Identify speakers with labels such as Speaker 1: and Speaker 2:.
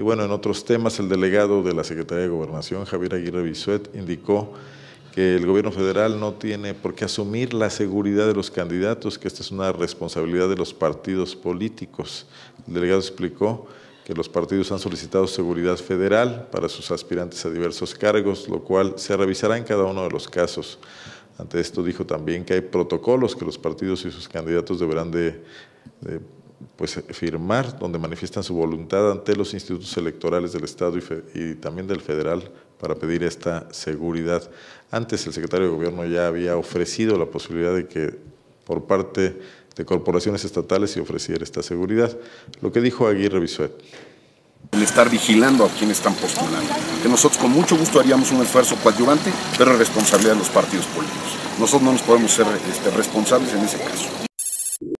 Speaker 1: Y bueno, en otros temas, el delegado de la Secretaría de Gobernación, Javier Aguirre Bisuet, indicó que el gobierno federal no tiene por qué asumir la seguridad de los candidatos, que esta es una responsabilidad de los partidos políticos. El delegado explicó que los partidos han solicitado seguridad federal para sus aspirantes a diversos cargos, lo cual se revisará en cada uno de los casos. Ante esto dijo también que hay protocolos que los partidos y sus candidatos deberán de, de pues eh, firmar donde manifiestan su voluntad ante los institutos electorales del Estado y, también del federal para pedir esta seguridad. Antes el secretario de Gobierno ya había ofrecido la posibilidad de que por parte de corporaciones estatales se ofreciera esta seguridad. Lo que dijo Aguirre Bisuet. El estar vigilando a quienes están postulando. Que nosotros con mucho gusto haríamos un esfuerzo coadyuvante,
Speaker 2: pero responsabilidad de los partidos políticos. Nosotros no nos podemos ser este, responsables en ese caso.